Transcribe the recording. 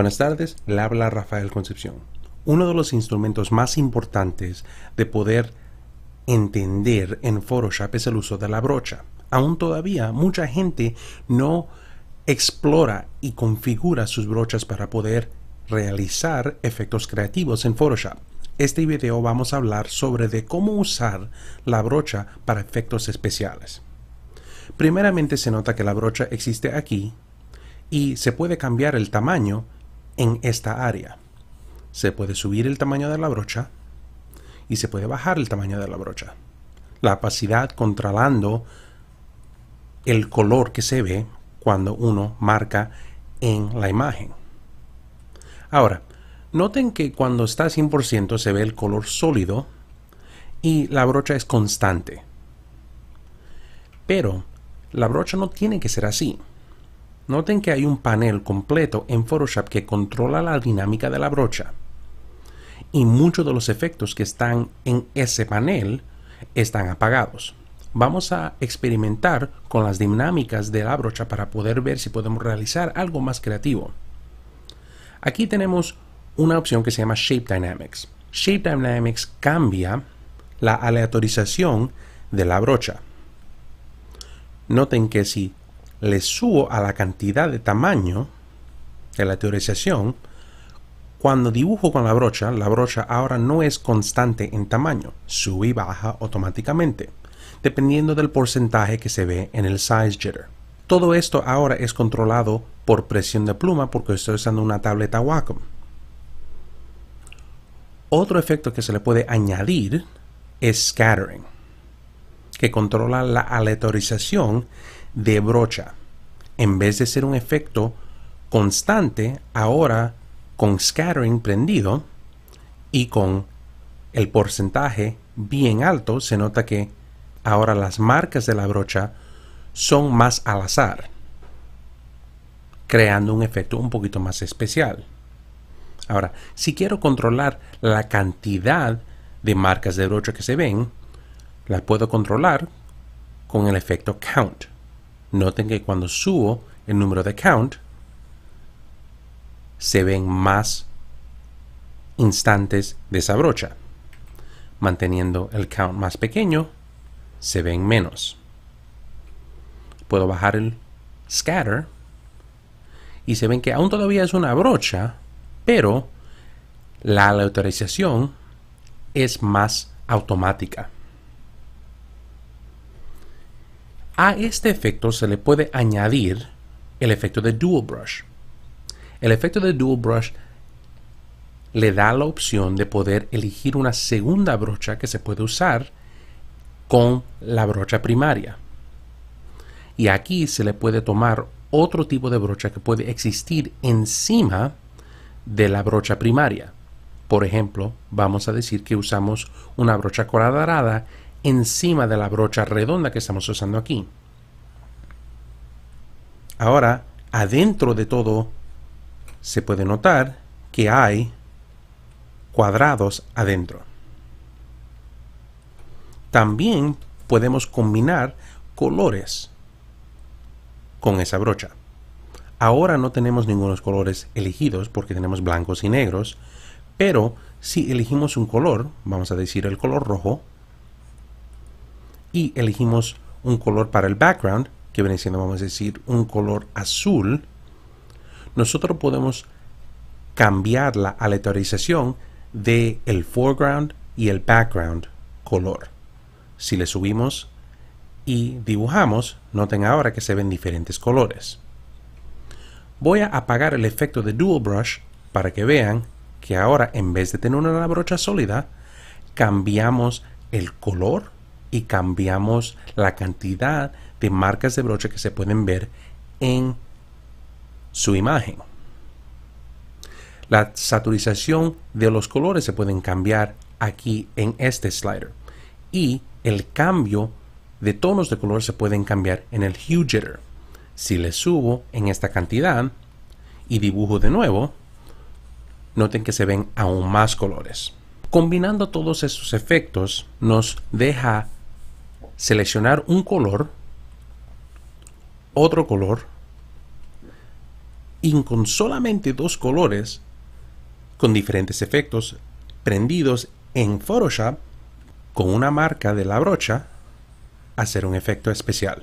Buenas tardes, le habla Rafael Concepción. Uno de los instrumentos más importantes de poder entender en Photoshop es el uso de la brocha. Aún todavía mucha gente no explora y configura sus brochas para poder realizar efectos creativos en Photoshop. Este video vamos a hablar sobre de cómo usar la brocha para efectos especiales. Primeramente se nota que la brocha existe aquí y se puede cambiar el tamaño en esta área. Se puede subir el tamaño de la brocha y se puede bajar el tamaño de la brocha. La opacidad controlando el color que se ve cuando uno marca en la imagen. Ahora, noten que cuando está 100% se ve el color sólido y la brocha es constante. Pero la brocha no tiene que ser así. Noten que hay un panel completo en Photoshop que controla la dinámica de la brocha. Y muchos de los efectos que están en ese panel están apagados. Vamos a experimentar con las dinámicas de la brocha para poder ver si podemos realizar algo más creativo. Aquí tenemos una opción que se llama Shape Dynamics. Shape Dynamics cambia la aleatorización de la brocha. Noten que si le subo a la cantidad de tamaño de la teorización, cuando dibujo con la brocha, la brocha ahora no es constante en tamaño, sube y baja automáticamente, dependiendo del porcentaje que se ve en el size jitter. Todo esto ahora es controlado por presión de pluma porque estoy usando una tableta Wacom. Otro efecto que se le puede añadir es scattering, que controla la aleatorización de brocha en vez de ser un efecto constante, ahora con scattering prendido y con el porcentaje bien alto, se nota que ahora las marcas de la brocha son más al azar, creando un efecto un poquito más especial. Ahora, si quiero controlar la cantidad de marcas de brocha que se ven, las puedo controlar con el efecto count. Noten que cuando subo el número de count, se ven más instantes de esa brocha. Manteniendo el count más pequeño, se ven menos. Puedo bajar el scatter y se ven que aún todavía es una brocha, pero la autorización es más automática. A este efecto se le puede añadir el efecto de Dual Brush. El efecto de Dual Brush le da la opción de poder elegir una segunda brocha que se puede usar con la brocha primaria. Y aquí se le puede tomar otro tipo de brocha que puede existir encima de la brocha primaria. Por ejemplo, vamos a decir que usamos una brocha cuadrada encima de la brocha redonda que estamos usando aquí. Ahora, adentro de todo, se puede notar que hay cuadrados adentro. También podemos combinar colores con esa brocha. Ahora no tenemos ningunos colores elegidos porque tenemos blancos y negros, pero si elegimos un color, vamos a decir el color rojo, y elegimos un color para el background, que viene siendo, vamos a decir, un color azul, nosotros podemos cambiar la aleatorización de el foreground y el background color. Si le subimos y dibujamos, noten ahora que se ven diferentes colores. Voy a apagar el efecto de Dual Brush para que vean que ahora en vez de tener una brocha sólida, cambiamos el color y cambiamos la cantidad de marcas de broche que se pueden ver en su imagen. La saturización de los colores se pueden cambiar aquí en este slider y el cambio de tonos de color se pueden cambiar en el Hue Jitter. Si le subo en esta cantidad y dibujo de nuevo, noten que se ven aún más colores. Combinando todos estos efectos nos deja seleccionar un color, otro color, y con solamente dos colores, con diferentes efectos prendidos en Photoshop, con una marca de la brocha, hacer un efecto especial.